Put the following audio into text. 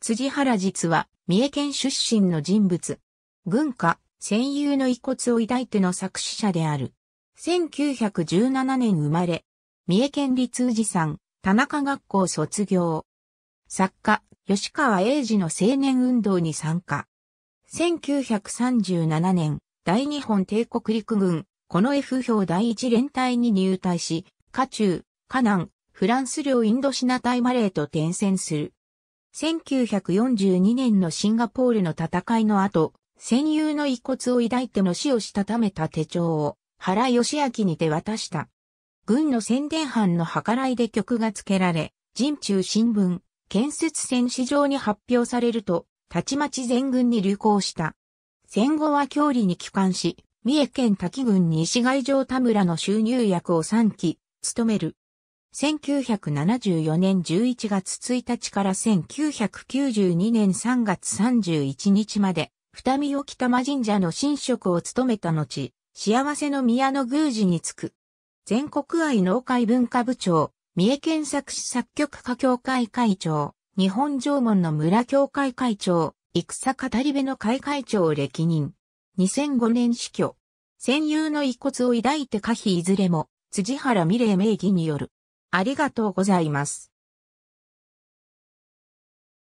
辻原実は、三重県出身の人物。軍歌、戦友の遺骨を抱いての作詞者である。1917年生まれ。三重県立宇治山、田中学校卒業。作家、吉川英治の青年運動に参加。1937年、大日本帝国陸軍、この F 表第一連隊に入隊し、下中、河南、フランス領インドシナ隊マレーと転戦する。1942年のシンガポールの戦いの後、戦友の遺骨を抱いての死をしたためた手帳を原義明に手渡した。軍の宣伝班の計らいで曲が付けられ、人中新聞、建設戦史上に発表されると、たちまち全軍に流行した。戦後は郷里に帰還し、三重県滝郡西外城田村の収入役を3期、務める。1974年11月1日から1992年3月31日まで、二見沖玉神社の神職を務めた後、幸せの宮の宮司に就く。全国愛農会文化部長、三重県作詞作曲家協会会長、日本縄文の村協会会長、戦語り部の会会長を歴任。2005年死去。戦友の遺骨を抱いて可否いずれも、辻原美玲名義による。ありがとうございます。